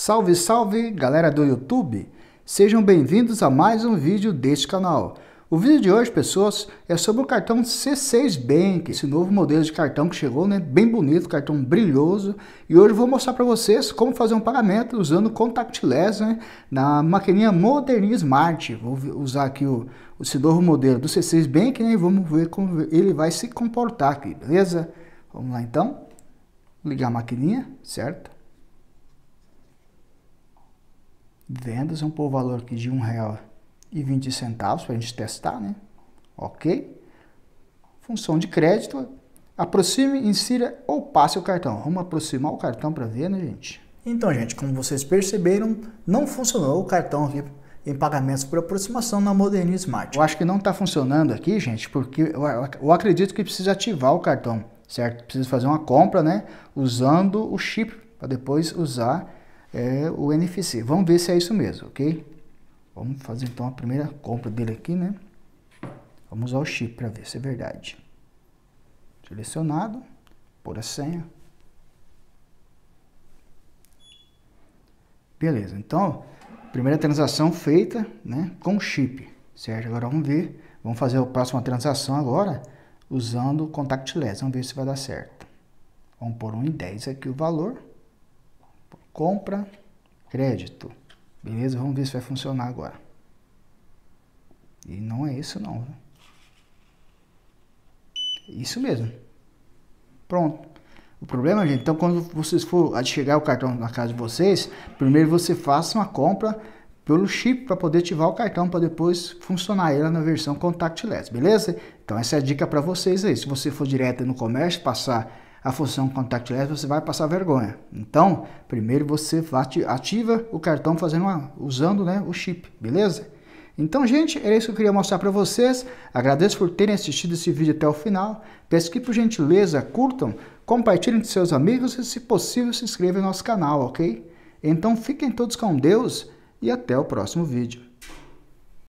Salve, salve, galera do YouTube! Sejam bem-vindos a mais um vídeo deste canal. O vídeo de hoje, pessoas, é sobre o cartão C6 Bank, esse novo modelo de cartão que chegou, né? Bem bonito, cartão brilhoso. E hoje vou mostrar para vocês como fazer um pagamento usando contactless, né? Na maquininha Modern Smart. Vou usar aqui o, esse novo modelo do C6 Bank, né? E vamos ver como ele vai se comportar aqui, beleza? Vamos lá, então. Ligar a maquininha, certo? Vendas é pôr o valor aqui de R$1,20 para a gente testar, né? Ok. Função de crédito. Aproxime, insira ou passe o cartão. Vamos aproximar o cartão para ver, né, gente? Então, gente, como vocês perceberam, não funcionou o cartão aqui em pagamentos por aproximação na Moderni Smart. Eu acho que não está funcionando aqui, gente, porque eu acredito que precisa ativar o cartão, certo? Precisa fazer uma compra, né? Usando o chip para depois usar é o NFC. Vamos ver se é isso mesmo, ok? Vamos fazer então a primeira compra dele aqui, né? Vamos usar o chip para ver se é verdade. Selecionado, pôr a senha. Beleza, então, primeira transação feita, né, com chip, certo? Agora vamos ver, vamos fazer a próxima transação agora usando o contactless, vamos ver se vai dar certo. Vamos pôr um em 10 aqui o valor compra, crédito. Beleza? Vamos ver se vai funcionar agora. E não é isso não. Isso mesmo. Pronto. O problema, gente, então quando vocês for chegar o cartão na casa de vocês, primeiro você faça uma compra pelo chip para poder ativar o cartão para depois funcionar ela na versão contactless, beleza? Então essa é a dica para vocês aí. Se você for direto no comércio, passar a função contactless você vai passar vergonha. Então, primeiro você ativa o cartão fazendo uma, usando né, o chip, beleza? Então, gente, era isso que eu queria mostrar para vocês. Agradeço por terem assistido esse vídeo até o final. Peço que, por gentileza, curtam, compartilhem com seus amigos e, se possível, se inscrevam no nosso canal, ok? Então, fiquem todos com Deus e até o próximo vídeo.